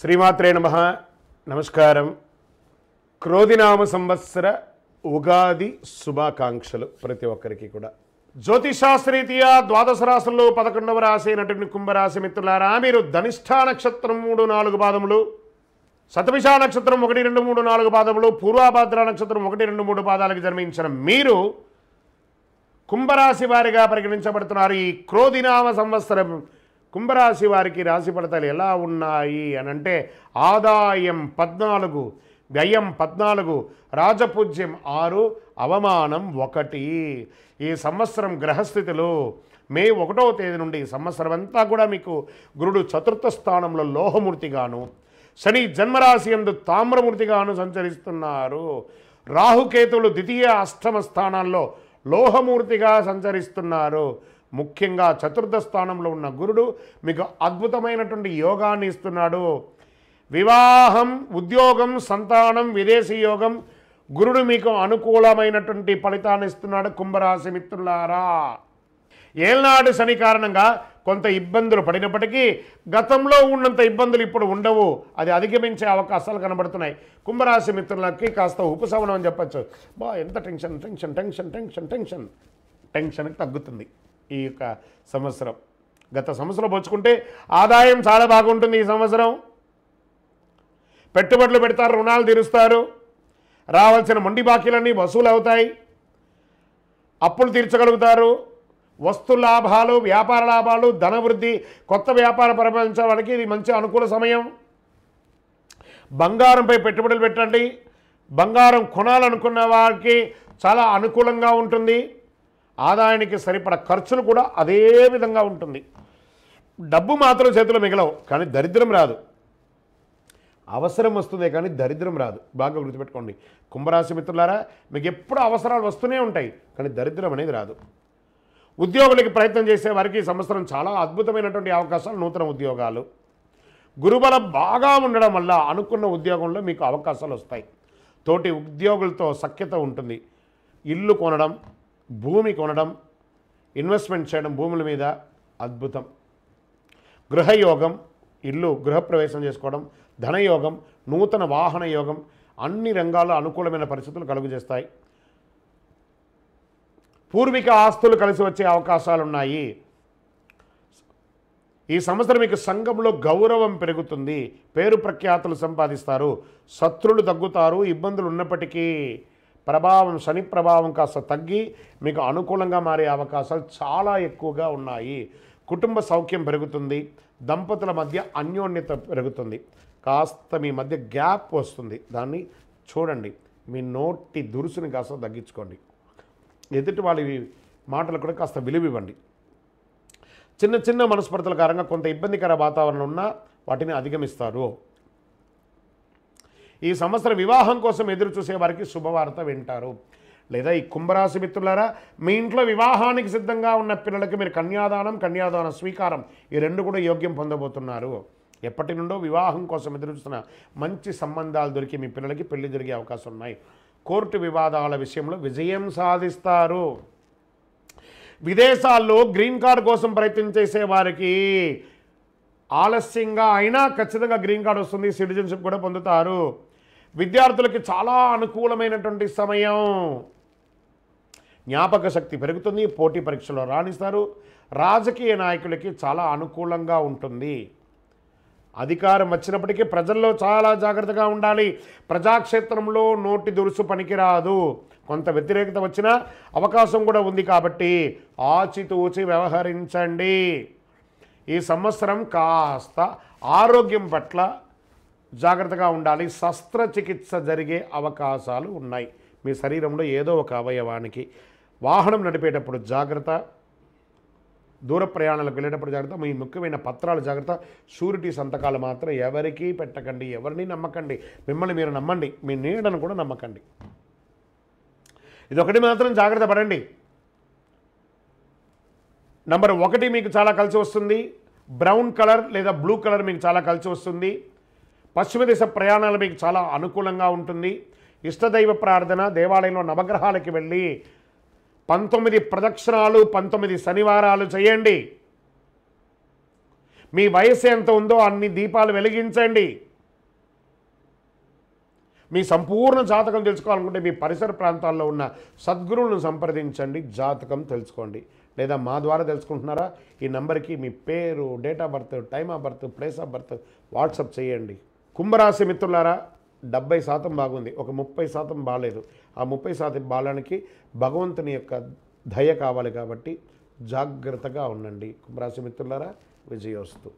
శ్రీమాత్రే నమ నమస్కారం క్రోధినామ సంవత్సర ఉగాది శుభాకాంక్షలు ప్రతి ఒక్కరికి కూడా జ్యోతిషాస్త్రీతియా ద్వాదశ రాశుల్లో పదకొండవ రాశి నటుని కుంభరాశి మిత్రులారా మీరు ధనిష్ఠా నక్షత్రం మూడు నాలుగు పాదములు సతమిషా నక్షత్రం ఒకటి రెండు మూడు నాలుగు పాదములు పూర్వాభాద్ర నక్షత్రం ఒకటి రెండు మూడు పాదాలకు జన్మించిన మీరు కుంభరాశి వారిగా పరిగణించబడుతున్నారు ఈ క్రోధినామ సంవత్సరం కుంభరాశి వారికి రాశి ఫలితాలు ఎలా ఉన్నాయి అని అంటే ఆదాయం పద్నాలుగు వ్యయం పద్నాలుగు రాజపూజ్యం ఆరు అవమానం ఒకటి ఈ సంవత్సరం గ్రహస్థితిలో మే ఒకటవ తేదీ నుండి సంవత్సరం అంతా కూడా మీకు గురుడు చతుర్థ స్థానంలో లోహమూర్తిగాను శని జన్మరాశి ఎందు తామ్రమూర్తిగాను సంచరిస్తున్నారు రాహుకేతువులు ద్వితీయ అష్టమ స్థానాల్లో లోహమూర్తిగా సంచరిస్తున్నారు ముఖ్యంగా చతుర్థ స్థానంలో ఉన్న గురుడు మీకు అద్భుతమైనటువంటి యోగాన్ని ఇస్తున్నాడు వివాహం ఉద్యోగం సంతానం విదేశీ యోగం గురుడు మీకు అనుకూలమైనటువంటి ఫలితాన్ని ఇస్తున్నాడు కుంభరాశి మిత్రులారా ఏనాడు శని కారణంగా కొంత ఇబ్బందులు పడినప్పటికీ గతంలో ఉన్నంత ఇబ్బందులు ఇప్పుడు ఉండవు అది అధిగమించే అవకాశాలు కనబడుతున్నాయి కుంభరాశి మిత్రులకి కాస్త ఉపశమనం అని చెప్పచ్చు బా ఎంత tension tension tension tension tension టెన్షన్కి తగ్గుతుంది ఈ యొక్క సంవత్సరం గత సంవత్సరం పోచుకుంటే ఆదాయం చాలా బాగుంటుంది ఈ సంవత్సరం పెట్టుబడులు పెడతారు రుణాలు తీరుస్తారు రావాల్సిన మొండి బాకీలన్నీ వసూలు అవుతాయి అప్పులు తీర్చగలుగుతారు వస్తు లాభాలు వ్యాపార లాభాలు ధనవృద్ధి కొత్త వ్యాపార ప్రపంచడానికి ఇది మంచి అనుకూల సమయం బంగారంపై పెట్టుబడులు పెట్టండి బంగారం కొనాలనుకున్న వారికి చాలా అనుకూలంగా ఉంటుంది ఆదాయానికి సరిపడ ఖర్చులు కూడా అదే విధంగా ఉంటుంది డబ్బు మాత్రం చేతిలో మిగలవు కానీ దరిద్రం రాదు అవసరం వస్తుందే కానీ దరిద్రం రాదు బాగా గుర్తుపెట్టుకోండి కుంభరాశి మిత్రులారా మీకు ఎప్పుడు అవసరాలు వస్తూనే ఉంటాయి కానీ దరిద్రం అనేది రాదు ఉద్యోగులకి ప్రయత్నం చేసే వారికి సంవత్సరం చాలా అద్భుతమైనటువంటి అవకాశాలు నూతన ఉద్యోగాలు గురుబలం బాగా ఉండడం వల్ల అనుకున్న ఉద్యోగంలో మీకు అవకాశాలు వస్తాయి తోటి ఉద్యోగులతో సఖ్యత ఉంటుంది ఇల్లు కొనడం భూమి కొనడం ఇన్వెస్ట్మెంట్ చేయడం భూముల మీద అద్భుతం గృహయోగం ఇల్లు గృహప్రవేశం చేసుకోవడం ధనయోగం నూతన వాహన యోగం అన్ని రంగాల్లో అనుకూలమైన పరిస్థితులు కలుగజేస్తాయి పూర్విక ఆస్తులు కలిసి వచ్చే అవకాశాలు ఉన్నాయి ఈ సంవత్సరం మీకు సంఘంలో గౌరవం పెరుగుతుంది పేరు ప్రఖ్యాతులు సంపాదిస్తారు శత్రులు తగ్గుతారు ఇబ్బందులు ఉన్నప్పటికీ ప్రభావం శని ప్రభావం కాస్త తగ్గి మీకు అనుకూలంగా మారే అవకాశాలు చాలా ఎక్కువగా ఉన్నాయి కుటుంబ సౌఖ్యం పెరుగుతుంది దంపతుల మధ్య అన్యోన్యత పెరుగుతుంది కాస్త మీ మధ్య గ్యాప్ వస్తుంది దాన్ని చూడండి మీ నోటి దురుసుని కాస్త తగ్గించుకోండి ఎదుటి వాళ్ళ మాటలు కూడా కాస్త విలువ ఇవ్వండి చిన్న చిన్న మనస్పర్తల కారణంగా కొంత ఇబ్బందికర వాతావరణం ఉన్నా వాటిని అధిగమిస్తారు ఈ సంవత్సరం వివాహం కోసం ఎదురు చూసే వారికి శుభవార్త వింటారు లేదా ఈ కుంభరాశి మిత్రులారా మీ ఇంట్లో వివాహానికి సిద్ధంగా ఉన్న పిల్లలకి మీరు కన్యాదానం కన్యాదాన స్వీకారం ఈ రెండు కూడా యోగ్యం పొందబోతున్నారు ఎప్పటి నుండో వివాహం కోసం ఎదురు మంచి సంబంధాలు దొరికి మీ పిల్లలకి పెళ్లి జరిగే అవకాశం ఉన్నాయి కోర్టు వివాదాల విషయంలో విజయం సాధిస్తారు విదేశాల్లో గ్రీన్ కార్డు కోసం ప్రయత్నం చేసే వారికి ఆలస్యంగా అయినా ఖచ్చితంగా గ్రీన్ కార్డు వస్తుంది సిటిజన్షిప్ కూడా పొందుతారు విద్యార్థులకి చాలా అనుకూలమైనటువంటి సమయం జ్ఞాపక శక్తి పెరుగుతుంది పోటీ పరీక్షలో రాణిస్తారు రాజకీయ నాయకులకి చాలా అనుకూలంగా ఉంటుంది అధికారం వచ్చినప్పటికీ ప్రజల్లో చాలా జాగ్రత్తగా ఉండాలి ప్రజాక్షేత్రంలో నోటి దురుసు పనికిరాదు కొంత వ్యతిరేకత వచ్చిన అవకాశం కూడా ఉంది కాబట్టి ఆచితూచి వ్యవహరించండి ఈ సంవత్సరం కాస్త ఆరోగ్యం పట్ల జాగ్రత్తగా ఉండాలి శస్త్రచికిత్స జరిగే అవకాశాలు ఉన్నాయి మీ శరీరంలో ఏదో ఒక అవయవానికి వాహనం నడిపేటప్పుడు జాగ్రత్త దూర ప్రయాణాలకు వెళ్ళేటప్పుడు జాగ్రత్త మీ ముఖ్యమైన పత్రాలు జాగ్రత్త షూరిటీ సంతకాలు మాత్రం ఎవరికీ పెట్టకండి ఎవరిని నమ్మకండి మిమ్మల్ని మీరు నమ్మండి మీ నీడను కూడా నమ్మకండి ఇదొకటి మాత్రం జాగ్రత్త పడండి నంబర్ ఒకటి మీకు చాలా కలిసి వస్తుంది బ్రౌన్ కలర్ లేదా బ్లూ కలర్ మీకు చాలా కలిసి వస్తుంది పశ్చిమ దిశ ప్రయాణాలు మీకు చాలా అనుకూలంగా ఉంటుంది ఇష్టదైవ ప్రార్థన దేవాలయంలో నవగ్రహాలకి వెళ్ళి పంతొమ్మిది ప్రదక్షిణాలు పంతొమ్మిది శనివారాలు చేయండి మీ వయసు ఎంత ఉందో అన్ని దీపాలు వెలిగించండి మీ సంపూర్ణ జాతకం తెలుసుకోవాలనుకుంటే మీ పరిసర ప్రాంతాల్లో ఉన్న సద్గురువులను సంప్రదించండి జాతకం తెలుసుకోండి లేదా మా ద్వారా తెలుసుకుంటున్నారా ఈ నెంబర్కి మీ పేరు date of birth time of birth place of birth WhatsApp చేయండి కుంభరాశి మిత్రులారా డెబ్బై శాతం బాగుంది ఒక ముప్పై శాతం బాగాలేదు ఆ ముప్పై శాతం బాలానికి భగవంతుని యొక్క దయ కావాలి కాబట్టి జాగ్రత్తగా ఉండండి కుంభరాశి మిత్రులారా విజయోస్తు